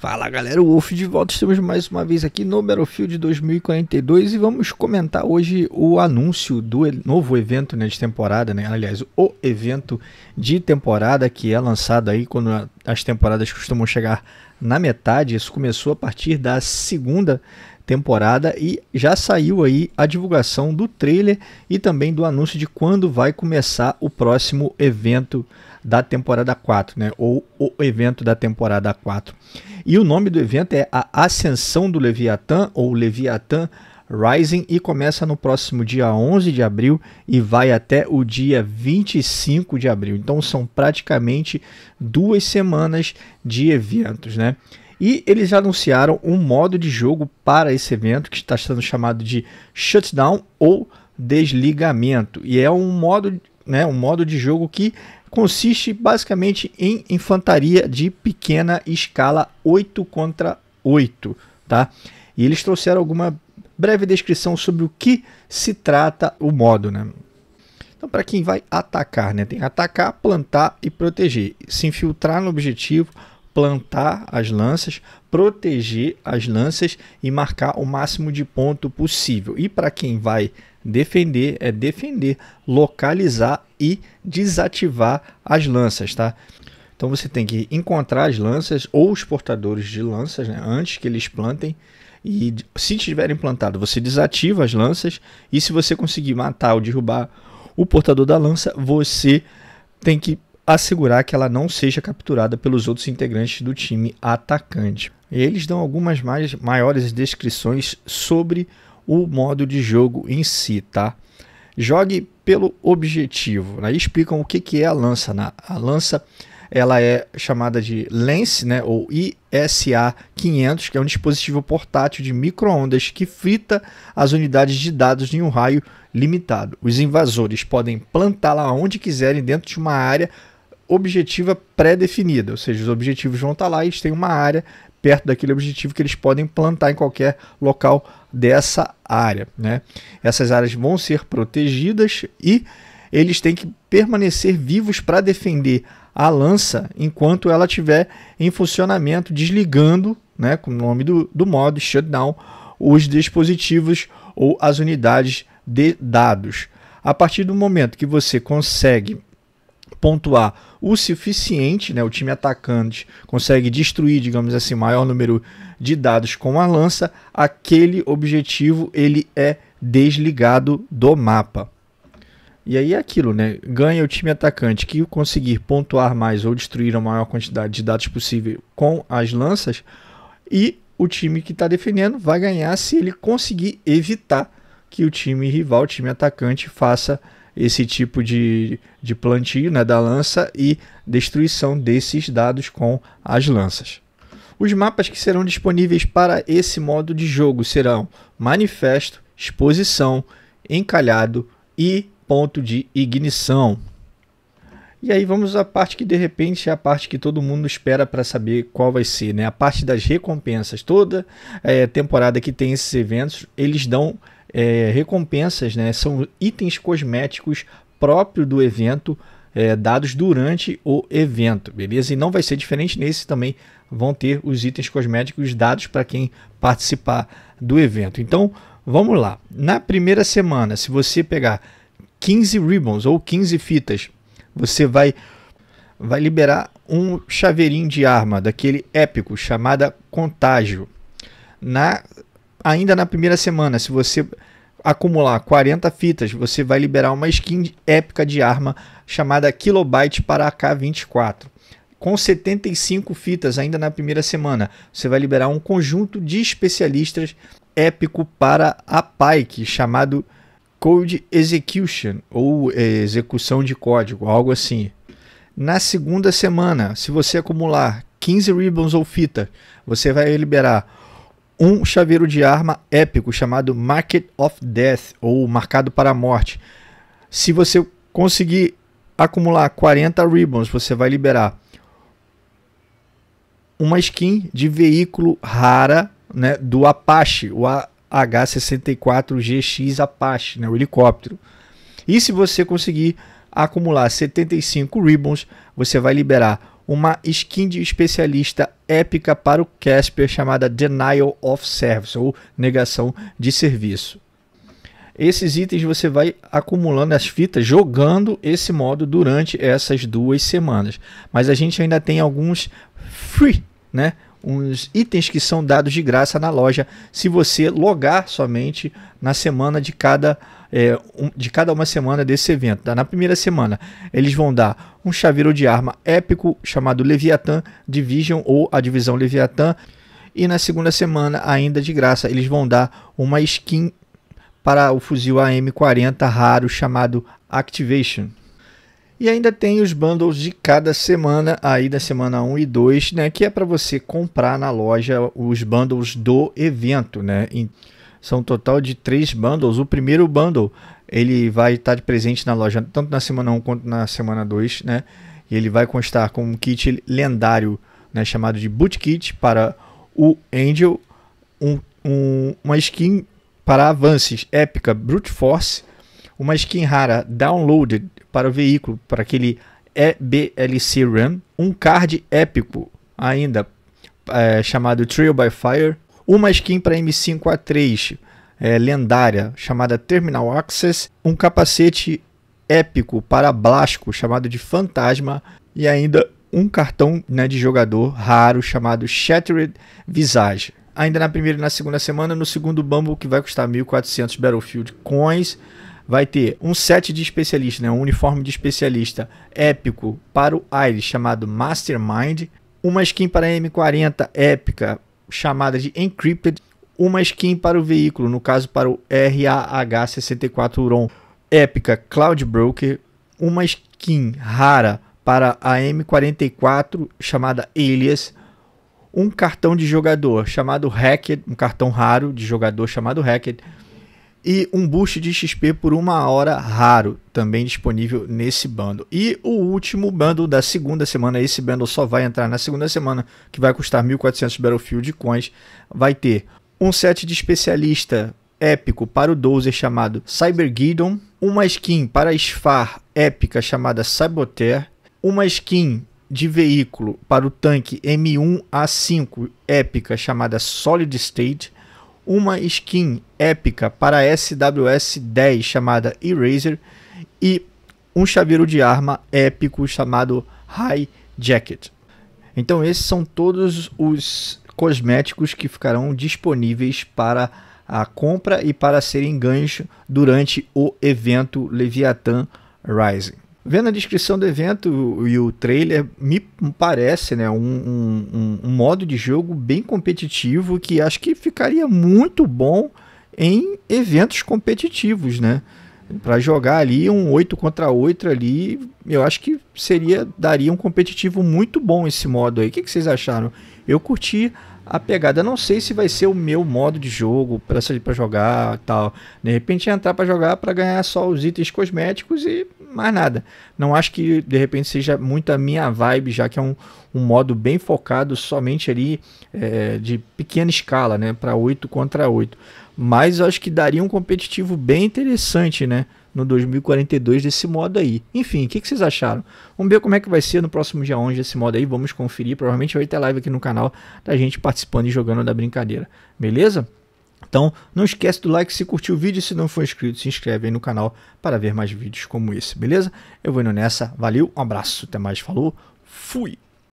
Fala galera, o Wolf de volta, estamos mais uma vez aqui no Battlefield 2042 e vamos comentar hoje o anúncio do novo evento né, de temporada, né? aliás, o evento de temporada que é lançado aí quando as temporadas costumam chegar na metade, isso começou a partir da segunda temporada e já saiu aí a divulgação do trailer e também do anúncio de quando vai começar o próximo evento da temporada 4, né? Ou o evento da temporada 4. E o nome do evento é a Ascensão do Leviatã ou Leviatã Rising e começa no próximo dia 11 de abril e vai até o dia 25 de abril. Então são praticamente duas semanas de eventos, né? E eles anunciaram um modo de jogo para esse evento que está sendo chamado de Shutdown ou Desligamento. E é um modo, né, um modo de jogo que consiste basicamente em infantaria de pequena escala 8 contra 8, tá? E eles trouxeram alguma breve descrição sobre o que se trata o modo, né? Então, para quem vai atacar, né? Tem atacar, plantar e proteger, se infiltrar no objetivo, plantar as lanças, proteger as lanças e marcar o máximo de ponto possível. E para quem vai defender, é defender, localizar e desativar as lanças, tá? Então você tem que encontrar as lanças ou os portadores de lanças né, antes que eles plantem. E se tiverem plantado, você desativa as lanças. E se você conseguir matar ou derrubar o portador da lança, você tem que assegurar que ela não seja capturada pelos outros integrantes do time atacante. E eles dão algumas mais, maiores descrições sobre o modo de jogo em si, tá? Jogue pelo objetivo. Aí né? explicam o que, que é a lança. Né? A lança ela é chamada de lense né, ou ISA-500, que é um dispositivo portátil de microondas que frita as unidades de dados em um raio limitado. Os invasores podem plantá-la onde quiserem dentro de uma área objetiva pré-definida, ou seja, os objetivos vão estar lá e eles têm uma área perto daquele objetivo que eles podem plantar em qualquer local dessa área. Né? Essas áreas vão ser protegidas e eles têm que permanecer vivos para defender a lança enquanto ela estiver em funcionamento, desligando, né, com o nome do, do modo shutdown, os dispositivos ou as unidades de dados. A partir do momento que você consegue pontuar o suficiente, né? O time atacante consegue destruir, digamos assim, maior número de dados com a lança, aquele objetivo ele é desligado do mapa. E aí é aquilo, né? Ganha o time atacante que conseguir pontuar mais ou destruir a maior quantidade de dados possível com as lanças, e o time que está defendendo vai ganhar se ele conseguir evitar que o time rival, o time atacante, faça esse tipo de, de plantio né, da lança e destruição desses dados com as lanças. Os mapas que serão disponíveis para esse modo de jogo serão Manifesto, Exposição, Encalhado e Ponto de Ignição. E aí vamos à parte que de repente é a parte que todo mundo espera para saber qual vai ser, né? A parte das recompensas. Toda é, temporada que tem esses eventos, eles dão é, recompensas, né, são itens cosméticos próprio do evento, é, dados durante o evento, beleza? E não vai ser diferente nesse também, vão ter os itens cosméticos dados para quem participar do evento. Então, vamos lá. Na primeira semana, se você pegar 15 ribbons ou 15 fitas, você vai vai liberar um chaveirinho de arma daquele épico chamada Contágio. Na ainda na primeira semana, se você acumular 40 fitas, você vai liberar uma skin épica de arma chamada Kilobyte para AK-24. Com 75 fitas ainda na primeira semana, você vai liberar um conjunto de especialistas épico para a Pike, chamado Code Execution, ou é, execução de código, algo assim. Na segunda semana, se você acumular 15 ribbons ou fita, você vai liberar um chaveiro de arma épico chamado Market of Death, ou Marcado para a Morte. Se você conseguir acumular 40 ribbons, você vai liberar uma skin de veículo rara né, do Apache, o H64GX Apache, né, o helicóptero. E se você conseguir acumular 75 ribbons, você vai liberar uma skin de especialista épica para o Casper chamada Denial of Service ou negação de serviço. Esses itens você vai acumulando as fitas jogando esse modo durante essas duas semanas. Mas a gente ainda tem alguns free, né? uns itens que são dados de graça na loja se você logar somente na semana de cada, é, um, de cada uma semana desse evento. Tá? Na primeira semana, eles vão dar um chaveiro de arma épico chamado Leviathan Division ou a divisão Leviathan. E na segunda semana, ainda de graça, eles vão dar uma skin para o fuzil AM40 raro chamado Activation. E ainda tem os bundles de cada semana, aí da semana 1 e 2, né, que é para você comprar na loja os bundles do evento, né? E são um total de três bundles. O primeiro bundle, ele vai estar tá de presente na loja tanto na semana 1 quanto na semana 2, né? E ele vai constar com um kit lendário, né, chamado de Boot Kit para o Angel, um, um, uma skin para avances épica Brute Force, uma skin rara Downloaded para o veículo, para aquele EBLC RAM, um card épico ainda é, chamado Trail by Fire, uma skin para M5A3 é, lendária chamada Terminal Access, um capacete épico para Blasco chamado de Fantasma e ainda um cartão né, de jogador raro chamado Shattered Visage. Ainda na primeira e na segunda semana, no segundo Bumble, que vai custar 1.400 Battlefield Coins, vai ter um set de especialista, né, um uniforme de especialista épico para o Ares, chamado Mastermind, uma skin para a M40 épica, chamada de Encrypted, uma skin para o veículo, no caso para o RAH64 Uron, épica Cloud Broker, uma skin rara para a M44 chamada Alias, um cartão de jogador chamado Hacked, um cartão raro de jogador chamado Hacked, e um boost de XP por uma hora raro, também disponível nesse bando. E o último bando da segunda semana, esse bando só vai entrar na segunda semana, que vai custar 1.400 Battlefield Coins, vai ter um set de especialista épico para o Dozer chamado Cyber Gideon, uma skin para Sfar épica chamada Saboteur, uma skin de veículo para o tanque M1A5 épica chamada Solid State, uma skin épica para SWS 10 chamada Eraser e um chaveiro de arma épico chamado High Jacket. Então esses são todos os cosméticos que ficarão disponíveis para a compra e para serem ganhos durante o evento Leviathan Rising. Vendo a descrição do evento e o trailer, me parece né, um, um, um modo de jogo bem competitivo que acho que ficaria muito bom em eventos competitivos, né? Para jogar ali um 8 contra 8 ali, eu acho que seria daria um competitivo muito bom esse modo aí. O que, que vocês acharam? Eu curti a pegada. Não sei se vai ser o meu modo de jogo para jogar tal. De repente entrar para jogar para ganhar só os itens cosméticos e mais nada. Não acho que de repente seja muito a minha vibe, já que é um, um modo bem focado somente ali é, de pequena escala, né? Para 8 contra 8. Mas acho que daria um competitivo bem interessante, né? no 2042 desse modo aí. Enfim, o que, que, vocês acharam? Vamos ver como é que vai ser no próximo dia 11 desse modo aí, vamos conferir. Provavelmente vai ter live aqui no canal da gente participando e jogando da brincadeira, beleza? Então, não esquece do like se curtiu o vídeo, se não for inscrito, se inscreve aí no canal para ver mais vídeos como esse, beleza? Eu vou indo nessa, valeu, um abraço, até mais, falou, fui!